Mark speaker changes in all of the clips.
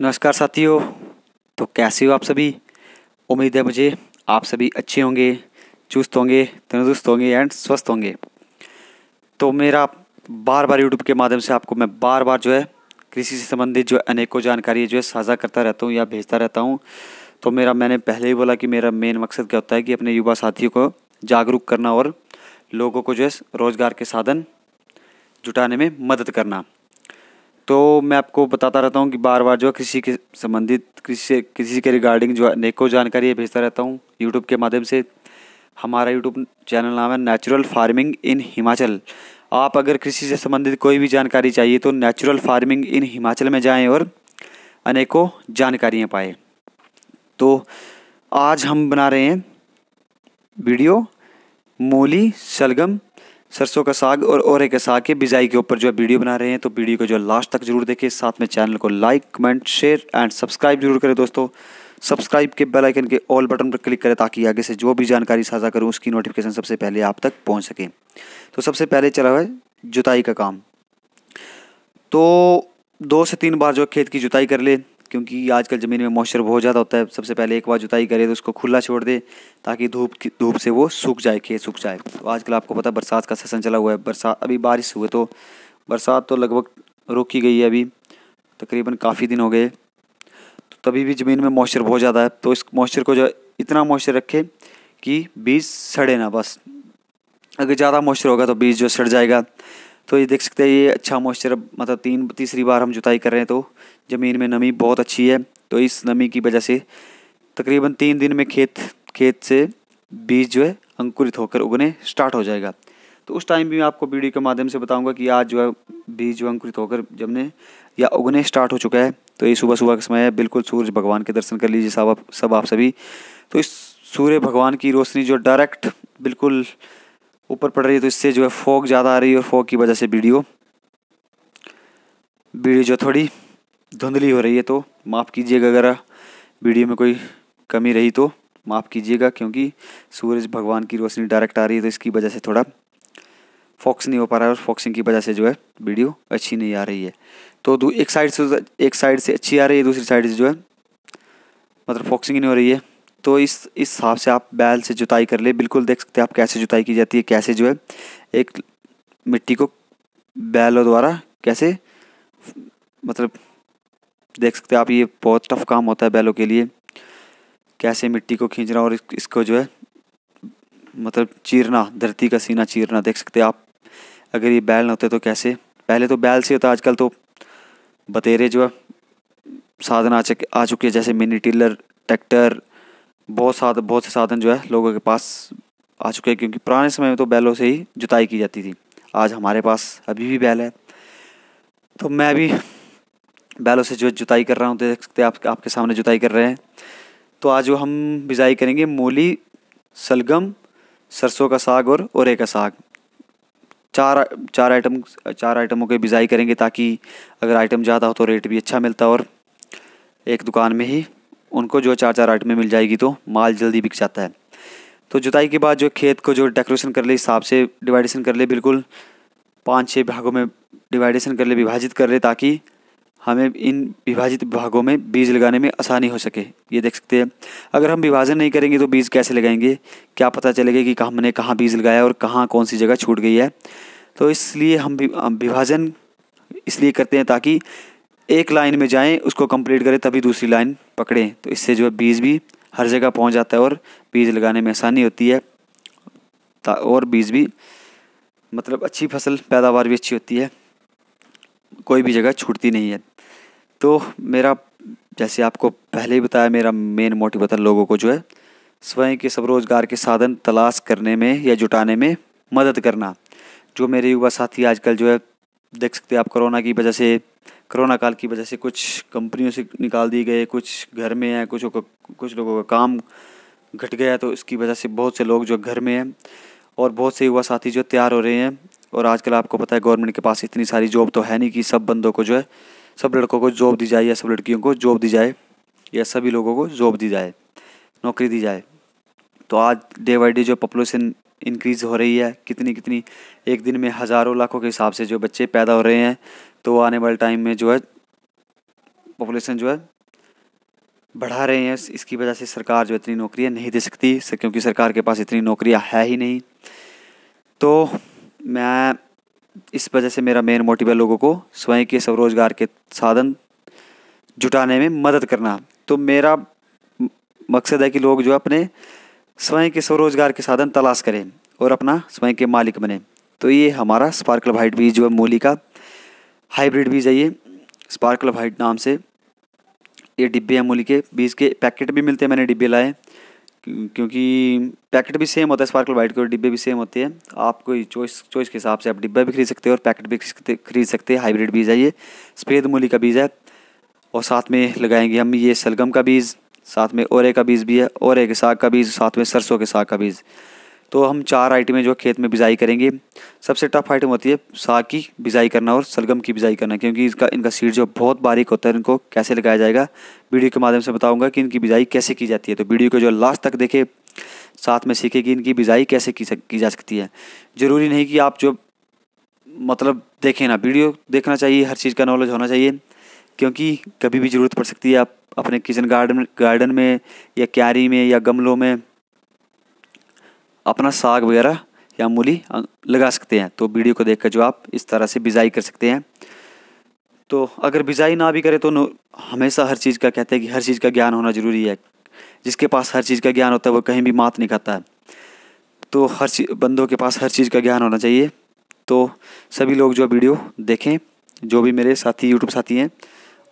Speaker 1: नमस्कार साथियों तो कैसे हो आप सभी उम्मीद है मुझे आप सभी अच्छे होंगे चुस्त होंगे तंदुरुस्त होंगे एंड स्वस्थ होंगे तो मेरा बार बार यूट्यूब के माध्यम से आपको मैं बार बार जो है कृषि से संबंधित जो अनेकों जानकारी जो है साझा करता रहता हूँ या भेजता रहता हूँ तो मेरा मैंने पहले ही बोला कि मेरा मेन मकसद क्या होता है कि अपने युवा साथियों को जागरूक करना और लोगों को जो है रोज़गार के साधन जुटाने में मदद करना तो मैं आपको बताता रहता हूँ कि बार बार जो कृषि के संबंधित कृषि कृषि के रिगार्डिंग जो अनेकों जानकारी भेजता रहता हूँ यूट्यूब के माध्यम से हमारा यूट्यूब चैनल नाम है नेचुरल फार्मिंग इन हिमाचल आप अगर कृषि से संबंधित कोई भी जानकारी चाहिए तो नेचुरल फार्मिंग इन हिमाचल में जाएं और अनेकों जानकारियाँ पाएँ तो आज हम बना रहे हैं वीडियो मूली शलगम सरसों का साग और ओरे के साग के बिजाई के ऊपर जो है वीडियो बना रहे हैं तो वीडियो को जो लास्ट तक जरूर देखें साथ में चैनल को like comment share and subscribe जरूर करें दोस्तों सब्सक्राइब के बेल आइकन के ऑल बटन पर क्लिक करें ताकि आगे से जो भी जानकारी साझा करूँ उसकी नोटिफिकेशन सबसे पहले आप तक पहुँच सके तो सबसे पहले चला हुआ है जुताई का काम तो दो से तीन बार जो खेत की जुताई कर ले क्योंकि आजकल ज़मीन में मॉइस्चर बहुत ज़्यादा होता है सबसे पहले एक बार जुताई करे तो उसको खुला छोड़ दे ताकि धूप धूप से वो सूख जाए खेत सूख जाए तो आजकल आपको पता बरसात का सेसन चला हुआ है बरसात अभी बारिश हुए तो बरसात तो लगभग रोकी गई है अभी तकरीबन काफ़ी दिन हो गए तो तभी भी ज़मीन में मॉइस्चर बहुत ज़्यादा है तो इस मॉइस्चर को जो इतना मॉइस्चर रखे कि बीज सड़े ना बस अगर ज़्यादा मॉइस्चर होगा तो बीज जो सड़ जाएगा तो ये देख सकते हैं ये अच्छा मॉइस्चर मतलब तीन तीसरी बार हम जुताई कर रहे हैं तो ज़मीन में नमी बहुत अच्छी है तो इस नमी की वजह से तकरीबन तीन दिन में खेत खेत से बीज जो है अंकुरित होकर उगने स्टार्ट हो जाएगा तो उस टाइम भी मैं आपको वीडियो के माध्यम से बताऊंगा कि आज जो है बीज जो अंकुरित होकर जमने या उगने स्टार्ट हो चुका है तो ये सुबह सुबह का समय है बिल्कुल सूर्य भगवान के दर्शन कर लीजिए सब आप सब आप सभी तो इस सूर्य भगवान की रोशनी जो डायरेक्ट बिल्कुल ऊपर पड़ रही है तो इससे जो है फोक ज़्यादा आ रही है और फोक की वजह से वीडियो वीडियो जो थोड़ी धुंधली हो रही है तो माफ़ कीजिएगा अगर वीडियो में कोई कमी रही तो माफ़ कीजिएगा क्योंकि सूरज भगवान की रोशनी डायरेक्ट आ रही है तो इसकी वजह से थोड़ा फोक्स नहीं हो पा रहा है और फॉक्सिंग की वजह से जो है वीडियो अच्छी नहीं आ रही है तो एक साइड से एक साइड से अच्छी आ रही है दूसरी साइड से जो है मतलब फॉक्सिंग नहीं हो रही है तो इस इस हिसाब से आप बैल से जुताई कर ले बिल्कुल देख सकते हैं आप कैसे जुताई की जाती है कैसे जो है एक मिट्टी को बैलों द्वारा कैसे मतलब देख सकते हैं आप ये बहुत टफ काम होता है बैलों के लिए कैसे मिट्टी को खींचना और इसको जो है मतलब चीरना धरती का सीना चीरना देख सकते हैं आप अगर ये बैल ना होते तो कैसे पहले तो बैल से होता आजकल तो बतेरे जो है साधन आ चुके आ चुके जैसे मिनी टिलर ट्रैक्टर बहुत साध बहुत से साधन जो है लोगों के पास आ चुके हैं क्योंकि पुराने समय में तो बैलों से ही जुताई की जाती थी आज हमारे पास अभी भी बैल है तो मैं भी बैलों से जो जुताई कर रहा हूँ तो देख सकते आप, आपके सामने जुताई कर रहे हैं तो आज हम बिजाई करेंगे मूली सलगम सरसों का साग और ओरे का साग चार चार आइटम चार आइटमों की बिजाई करेंगे ताकि अगर आइटम ज़्यादा हो तो रेट भी अच्छा मिलता और एक दुकान में ही उनको जो चार चार आठ में मिल जाएगी तो माल जल्दी बिक जाता है तो जुताई के बाद जो खेत को जो डेकोरेशन कर ले हिसाब से डिवाइडेशन कर ले बिल्कुल पाँच छः भागों में डिवाइडेशन कर ले विभाजित कर ले ताकि हमें इन विभाजित भागों में बीज लगाने में आसानी हो सके ये देख सकते हैं अगर हम विभाजन नहीं करेंगे तो बीज कैसे लगाएंगे क्या पता चलेगा कि हमने कहाँ बीज लगाया और कहाँ कौन सी जगह छूट गई है तो इसलिए हम विभाजन इसलिए करते हैं ताकि एक लाइन में जाएं उसको कंप्लीट करें तभी दूसरी लाइन पकड़ें तो इससे जो है बीज भी हर जगह पहुंच जाता है और बीज लगाने में आसानी होती है और बीज भी मतलब अच्छी फसल पैदावार भी अच्छी होती है कोई भी जगह छूटती नहीं है तो मेरा जैसे आपको पहले ही बताया मेरा मेन मोटिव होता है लोगों को जो है स्वयं के स्वरोजगार के साधन तलाश करने में या जुटाने में मदद करना जो मेरे युवा साथी आजकल जो है देख सकते हैं आप कोरोना की वजह से कोरोना काल की वजह से कुछ कंपनियों से निकाल दिए गए कुछ घर में हैं कुछ कुछ लोगों का काम घट गया तो इसकी वजह से बहुत से लोग जो घर में हैं और बहुत से युवा साथी जो तैयार हो रहे हैं और आजकल आपको पता है गवर्नमेंट के पास इतनी सारी जॉब तो है नहीं कि सब बंदों को जो है सब लड़कों को जॉब दी जाए या सब लड़कियों को जॉब दी जाए या सभी लोगों को जॉब दी जाए नौकरी दी जाए तो आज डे बाई डे जो पॉपुलेशन इंक्रीज़ हो रही है कितनी कितनी एक दिन में हज़ारों लाखों के हिसाब से जो बच्चे पैदा हो रहे हैं तो आने वाले टाइम में जो है पॉपुलेशन जो है बढ़ा रहे हैं इसकी वजह से सरकार जो इतनी नौकरियां नहीं दे सकती क्योंकि सरकार के पास इतनी नौकरियां है ही नहीं तो मैं इस वजह से मेरा मेन मोटिव है लोगों को स्वयं के स्वरोजगार के साधन जुटाने में मदद करना तो मेरा मकसद है कि लोग जो अपने स्वयं के स्वरोजगार के साधन तलाश करें और अपना स्वयं के मालिक बने तो ये हमारा स्पार्कल वाइट बीज जो है मूली का हाइब्रिड बीज है ये स्पार्कल वाइट नाम से ये डिब्बे मूली के बीज के पैकेट भी मिलते हैं मैंने डिब्बे लाए क्योंकि पैकेट भी सेम होता है स्पार्कल वाइट के और डिब्बे भी सेम होते हैं आपको चॉइस चॉइस के हिसाब से आप डिब्बा भी खरीद सकते हैं और पैकेट भी खरीद सकते हैं हाइब्रिड बीज है ये सफ़ेद मूली का बीज है और साथ में लगाएंगे हम ये सलगम का बीज साथ में ओरे का बीज भी है ओरे के साग का बीज साथ में सरसों के साग का बीज तो हम चार आइटमें जो खेत में बिजाई करेंगे सबसे टफ आइटम होती है साग की बिजाई करना और सलगम की बिजाई करना क्योंकि इसका इनका सीड जो बहुत बारीक होता है इनको कैसे लगाया जाएगा वीडियो के माध्यम से बताऊंगा कि इनकी बिजाई कैसे की जाती है तो वीडियो को जो लास्ट तक देखे साथ में सीखे कि इनकी बिजाई कैसे की, सक, की जा सकती है ज़रूरी नहीं कि आप जो मतलब देखें ना वीडियो देखना चाहिए हर चीज़ का नॉलेज होना चाहिए क्योंकि कभी भी ज़रूरत पड़ सकती है आप अपने किचन गार्डन गार्डन में या क्यारी में या गमलों में अपना साग वगैरह या मूली लगा सकते हैं तो वीडियो को देखकर जो आप इस तरह से बिजाई कर सकते हैं तो अगर बिजाई ना भी करें तो हमेशा हर चीज़ का कहते हैं कि हर चीज़ का ज्ञान होना ज़रूरी है जिसके पास हर चीज़ का ज्ञान होता है वो कहीं भी मात नहीं खाता है तो हर बंदों के पास हर चीज़ का ज्ञान होना चाहिए तो सभी लोग जो वीडियो देखें जो भी मेरे साथी यूट्यूब साथी हैं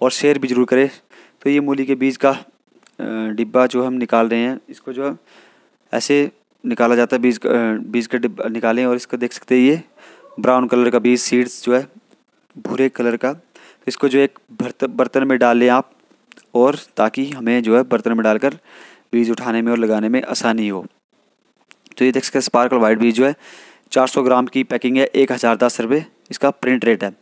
Speaker 1: और शेयर भी ज़रूर करें तो ये मूली के बीज का डिब्बा जो हम निकाल रहे हैं इसको जो ऐसे निकाला जाता है बीज बीज का डिब निकालें और इसको देख सकते हैं ये ब्राउन कलर का बीज सीड्स जो है भूरे कलर का तो इसको जो एक बर्तन में डालें आप और ताकि हमें जो है बर्तन में डालकर बीज उठाने में और लगाने में आसानी हो तो ये देख सकते हैं स्पार्कल वाइट बीज जो है 400 ग्राम की पैकिंग है एक हज़ार दस रुपये इसका प्रिंट रेट है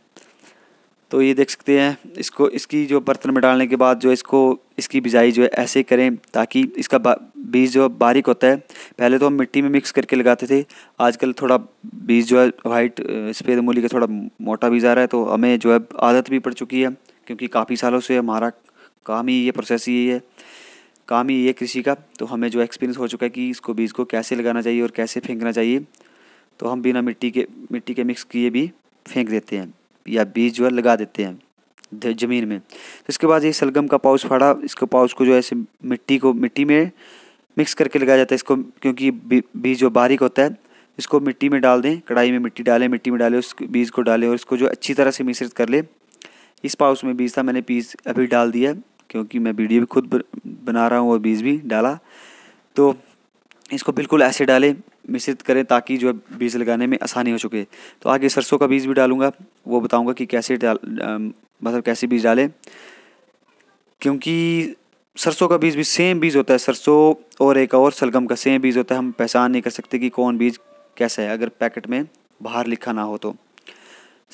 Speaker 1: तो ये देख सकते हैं इसको इसकी जो बर्तन में डालने के बाद जो इसको इसकी बिजाई जो है ऐसे करें ताकि इसका बीज जो बारीक होता है पहले तो हम मिट्टी में मिक्स करके लगाते थे आजकल थोड़ा बीज जो है वाइट सफ़ेद मूली का थोड़ा मोटा बीज आ रहा है तो हमें जो है आदत भी पड़ चुकी है क्योंकि काफ़ी सालों से हमारा काम ही ये प्रोसेस ही है काम ही ये कृषि का तो हमें जो एक्सपीरियंस हो चुका है कि इसको बीज को कैसे लगाना चाहिए और कैसे फेंकना चाहिए तो हम बिना मिट्टी के मिट्टी के मिक्स किए भी फेंक देते हैं या बीज जो है लगा देते हैं ज़मीन में तो इसके बाद ये सलगम का पाउच फाड़ा इसको पाउच को जो है मिट्टी को मिट्टी में मिक्स करके लगाया जाता है इसको क्योंकि बीज जो बारीक होता है इसको मिट्टी में डाल दें कढ़ाई में मिट्टी डालें मिट्टी में डालें उस बीज को डालें और इसको जो अच्छी तरह से मिश्रित कर लें इस पाउच में बीज था मैंने बीज अभी डाल दिया क्योंकि मैं वीडियो भी खुद बना रहा हूँ और बीज भी डाला तो इसको बिल्कुल ऐसे डालें मिश्रित करें ताकि जो है बीज लगाने में आसानी हो चुके तो आगे सरसों का बीज भी डालूंगा वो बताऊंगा कि कैसे डाल मतलब कैसे बीज डालें क्योंकि सरसों का बीज भी सेम बीज होता है सरसों और एक और सलगम का सेम बीज होता है हम पहचान नहीं कर सकते कि कौन बीज कैसा है अगर पैकेट में बाहर लिखा ना हो तो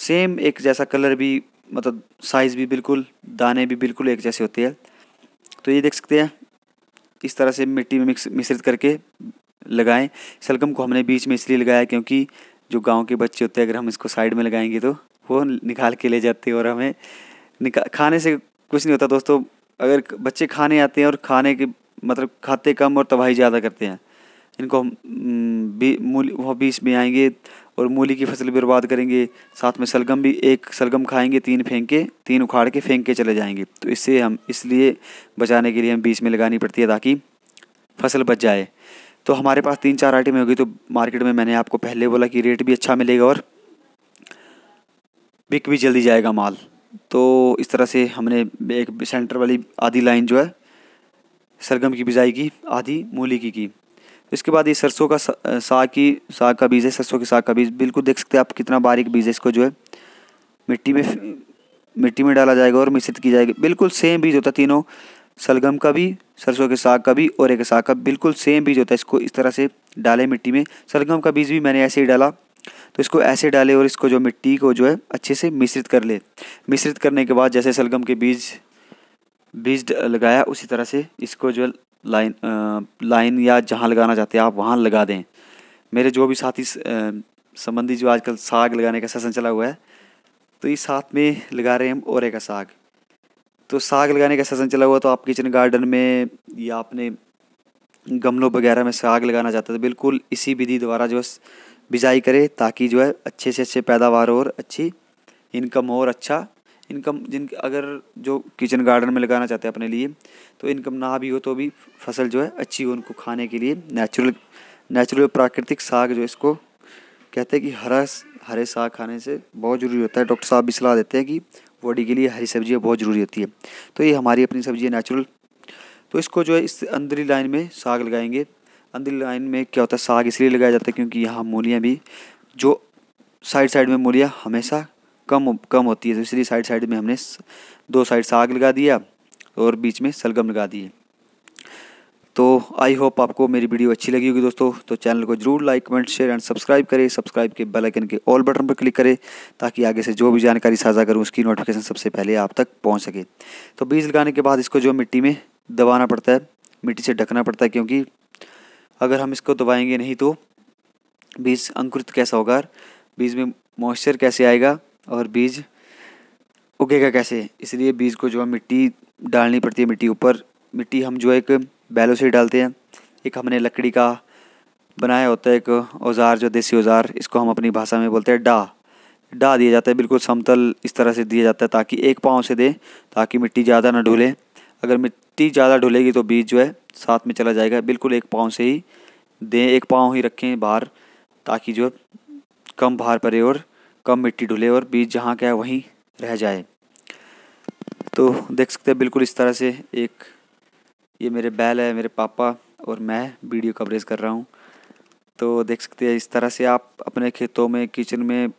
Speaker 1: सेम एक जैसा कलर भी मतलब साइज़ भी बिल्कुल दाने भी बिल्कुल एक जैसे होते हैं तो ये देख सकते हैं इस तरह से मिट्टी में मिक्स मिश्रित करके लगाएं शलगम को हमने बीच में इसलिए लगाया क्योंकि जो गांव के बच्चे होते हैं अगर हम इसको साइड में लगाएंगे तो वो निकाल के ले जाते हैं और हमें निका खाने से कुछ नहीं होता दोस्तों अगर बच्चे खाने आते हैं और खाने के मतलब खाते कम और तबाही ज़्यादा करते हैं इनको हम बी मूली वह बीच में आएंगे और मूली की फसल बर्बाद करेंगे साथ में सलगम भी एक सलगम खाएंगे तीन फेंक के तीन उखाड़ के फेंक के चले जाएंगे तो इससे हम इसलिए बचाने के लिए हम बीच में लगानी पड़ती है ताकि फसल बच जाए तो हमारे पास तीन चार आइटमें होगी तो मार्केट में मैंने आपको पहले बोला कि रेट भी अच्छा मिलेगा और बिक भी जल्दी जाएगा माल तो इस तरह से हमने एक सेंटर वाली आधी लाइन जो है सरगम की बिजाई की आधी मूली की की तो इसके बाद ये सरसों का साग की साग का बीज है सरसों के साग का बीज बिल्कुल देख सकते हैं आप कितना बारीक बीज है इसको जो है मिट्टी में मिट्टी में डाला जाएगा और मिश्रित की जाएगी बिल्कुल सेम बीज होता तीनों सलगम का भी सरसों के साग का भी और एक साग का बिल्कुल सेम बीज होता है इसको इस तरह से डाले मिट्टी में सलगम का बीज भी मैंने ऐसे ही डाला तो इसको ऐसे डाले और इसको जो मिट्टी को जो है अच्छे से मिश्रित कर ले मिश्रित करने के बाद जैसे सलगम के बीज बीज लगाया उसी तरह से इसको जो लाइन आ, लाइन या जहाँ लगाना चाहते हैं आप वहाँ लगा दें मेरे जो भी साथी संबंधी जो आजकल साग लगाने का सेशन चला हुआ है तो इस साथ में लगा रहे हैं हम और का साग तो साग लगाने का सीज़न चला हुआ तो आप किचन गार्डन में या अपने गमलों वगैरह में साग लगाना चाहते तो बिल्कुल इसी विधि द्वारा जो है बिजाई करें ताकि जो है अच्छे से अच्छे पैदावार हो और अच्छी इनकम हो और अच्छा इनकम जिन अगर जो किचन गार्डन में लगाना चाहते हैं अपने लिए तो इनकम ना भी हो तो भी फसल जो है अच्छी हो उनको खाने के लिए नेचुरल नेचुरल प्राकृतिक साग जो इसको कहते हैं कि हरा हरे साग खाने से बहुत ज़रूरी होता है डॉक्टर साहब भी सलाह देते हैं कि बॉडी के लिए हरी सब्जियाँ बहुत ज़रूरी होती है तो ये हमारी अपनी सब्जी है नेचुरल तो इसको जो है इस अंदरी लाइन में साग लगाएंगे अंदरी लाइन में क्या होता है साग इसलिए लगाया जाता है क्योंकि यहाँ मूलियाँ भी जो साइड साइड में मूलियाँ हमेशा कम कम होती है तो इसलिए साइड साइड में हमने दो साइड साग लगा दिया और बीच में सलगम लगा दिए तो आई होप आपको मेरी वीडियो अच्छी लगी होगी दोस्तों तो चैनल को जरूर like comment share and subscribe करें सब्सक्राइब के बेल आइकन के ऑल बटन पर क्लिक करें ताकि आगे से जो भी जानकारी साझा करूं उसकी नोटिफिकेशन सबसे पहले आप तक पहुँच सके तो बीज लगाने के बाद इसको जो मिट्टी में दबाना पड़ता है मिट्टी से ढकना पड़ता है क्योंकि अगर हम इसको दबाएंगे नहीं तो बीज अंकुरित कैसा होगा बीज में मॉइस्चर कैसे आएगा और बीज उगेगा कैसे इसलिए बीज को जो है मिट्टी डालनी पड़ती है मिट्टी ऊपर मिट्टी हम जो एक बैलों से डालते हैं एक हमने लकड़ी का बनाया होता है एक औज़ार जो देसी औज़ार इसको हम अपनी भाषा में बोलते हैं डा डा दिया जाता है बिल्कुल समतल इस तरह से दिया जाता है ताकि एक पाँव से दें ताकि मिट्टी ज़्यादा ना ढूले अगर मिट्टी ज़्यादा ढुलेगी तो बीज जो है साथ में चला जाएगा बिल्कुल एक पाँव से ही दें एक पाँव ही रखें बाहर ताकि जो कम भार पड़े और कम मिट्टी ढुले और बीज जहाँ क्या है वहीं रह जाए तो देख सकते हैं बिल्कुल इस तरह से एक ये मेरे बैल है मेरे पापा और मैं वीडियो कवरेज कर रहा हूँ तो देख सकते हैं इस तरह से आप अपने खेतों में किचन में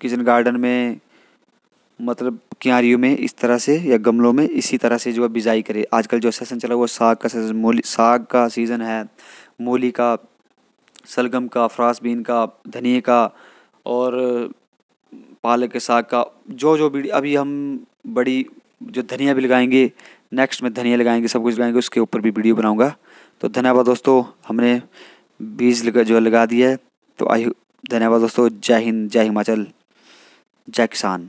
Speaker 1: किचन गार्डन में मतलब क्यारियों में इस तरह से या गमलों में इसी तरह से जो है बिजाई करें आजकल जो सेशन चला हुआ साग का सेशन मूली साग का सीज़न है मूली का सलगम का फ्रास बीन का धनिए का और पालक के साग का जो जो भी अभी हम बड़ी जो धनिया भी लगाएंगे नेक्स्ट में धनिया लगाएंगे सब कुछ लगाएंगे उसके ऊपर भी वीडियो बनाऊंगा तो धन्यवाद दोस्तों हमने बीज लगा जो लगा दिया है तो आई धन्यवाद दोस्तों जय हिंद जय हिमाचल जय किसान